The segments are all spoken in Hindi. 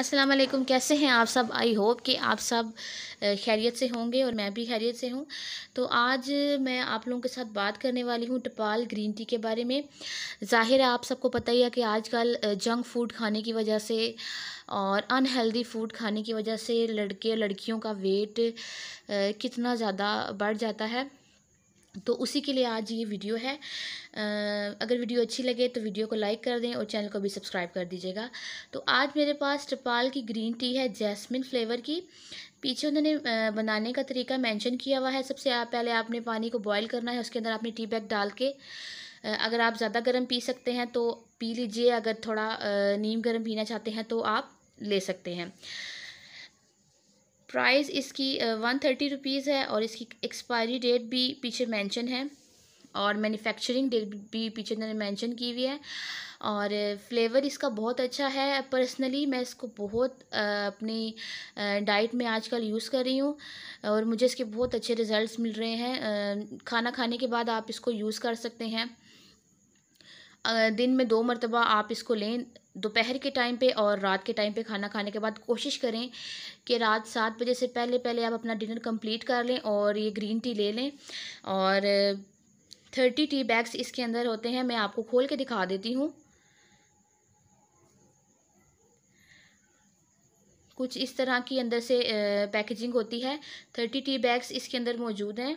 अस्सलाम वालेकुम कैसे हैं आप सब आई होप कि आप सब खैरियत से होंगे और मैं भी खैरियत से हूँ तो आज मैं आप लोगों के साथ बात करने वाली हूँ टपाल ग्रीन टी के बारे में ज़ाहिर है आप सबको पता ही है कि आजकल जंक फूड खाने की वजह से और अनहेल्दी फूड खाने की वजह से लड़के लड़कियों का वेट कितना ज़्यादा बढ़ जाता है तो उसी के लिए आज ये वीडियो है अगर वीडियो अच्छी लगे तो वीडियो को लाइक कर दें और चैनल को भी सब्सक्राइब कर दीजिएगा तो आज मेरे पास ट्रपाल की ग्रीन टी है जैस्मिन फ्लेवर की पीछे उन्होंने बनाने का तरीका मेंशन किया हुआ है सबसे आप पहले आपने पानी को बॉईल करना है उसके अंदर आपने टी बैग डाल के अगर आप ज़्यादा गर्म पी सकते हैं तो पी लीजिए अगर थोड़ा नीम गर्म पीना चाहते हैं तो आप ले सकते हैं प्राइस इसकी वन थर्टी रुपीज़ है और इसकी एक्सपायरी डेट भी पीछे मेंशन है और मैन्युफैक्चरिंग डेट भी पीछे मैंने मेंशन की हुई है और फ्लेवर इसका बहुत अच्छा है पर्सनली मैं इसको बहुत अपनी डाइट में आजकल यूज़ कर रही हूँ और मुझे इसके बहुत अच्छे रिज़ल्ट मिल रहे हैं खाना खाने के बाद आप इसको यूज़ कर सकते हैं दिन में दो मरतबा आप इसको लें दोपहर के टाइम पे और रात के टाइम पे खाना खाने के बाद कोशिश करें कि रात सात बजे से पहले पहले आप अपना डिनर कंप्लीट कर लें और ये ग्रीन टी ले लें और थर्टी टी बैग्स इसके अंदर होते हैं मैं आपको खोल के दिखा देती हूँ कुछ इस तरह की अंदर से पैकेजिंग होती है थर्टी टी बैग्स इसके अंदर मौजूद हैं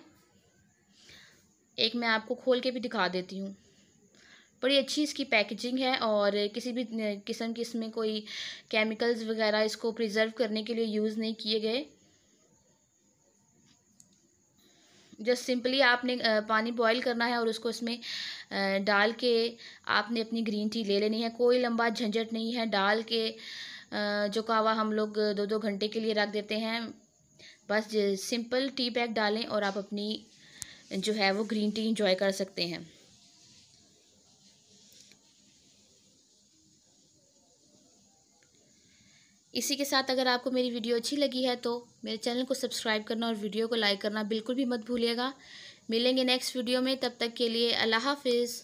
एक मैं आपको खोल के भी दिखा देती हूँ बड़ी अच्छी इसकी पैकेजिंग है और किसी भी किस्म की इसमें कोई केमिकल्स वगैरह इसको प्रिजर्व करने के लिए यूज़ नहीं किए गए जस्ट सिंपली आपने पानी बॉईल करना है और उसको इसमें डाल के आपने अपनी ग्रीन टी ले लेनी है कोई लंबा झंझट नहीं है डाल के जो कावा हम लोग दो दो घंटे के लिए रख देते हैं बस सिंपल टी बैग डालें और आप अपनी जो है वो ग्रीन टी इंजॉय कर सकते हैं इसी के साथ अगर आपको मेरी वीडियो अच्छी लगी है तो मेरे चैनल को सब्सक्राइब करना और वीडियो को लाइक करना बिल्कुल भी मत भूलिएगा मिलेंगे नेक्स्ट वीडियो में तब तक के लिए अल्लाह हाफिज़